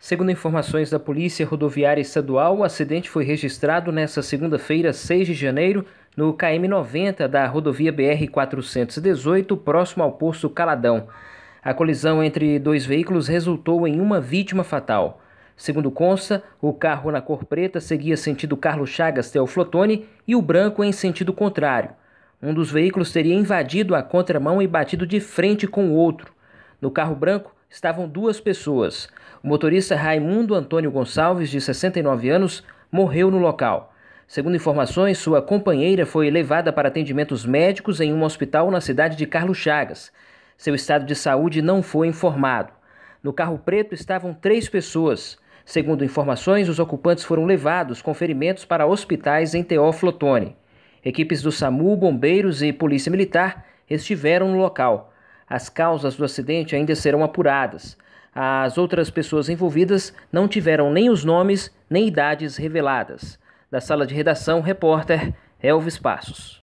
Segundo informações da Polícia Rodoviária Estadual, o acidente foi registrado nesta segunda-feira, 6 de janeiro, no KM90 da rodovia BR-418, próximo ao posto Caladão. A colisão entre dois veículos resultou em uma vítima fatal. Segundo consta, o carro na cor preta seguia sentido Carlos Chagas Teoflotone e o branco em sentido contrário. Um dos veículos teria invadido a contramão e batido de frente com o outro. No carro branco, estavam duas pessoas. O motorista Raimundo Antônio Gonçalves, de 69 anos, morreu no local. Segundo informações, sua companheira foi levada para atendimentos médicos em um hospital na cidade de Carlos Chagas. Seu estado de saúde não foi informado. No carro preto estavam três pessoas. Segundo informações, os ocupantes foram levados com ferimentos para hospitais em Teófilo Otoni. Equipes do SAMU, bombeiros e polícia militar estiveram no local. As causas do acidente ainda serão apuradas. As outras pessoas envolvidas não tiveram nem os nomes nem idades reveladas. Da sala de redação, repórter Elvis Passos.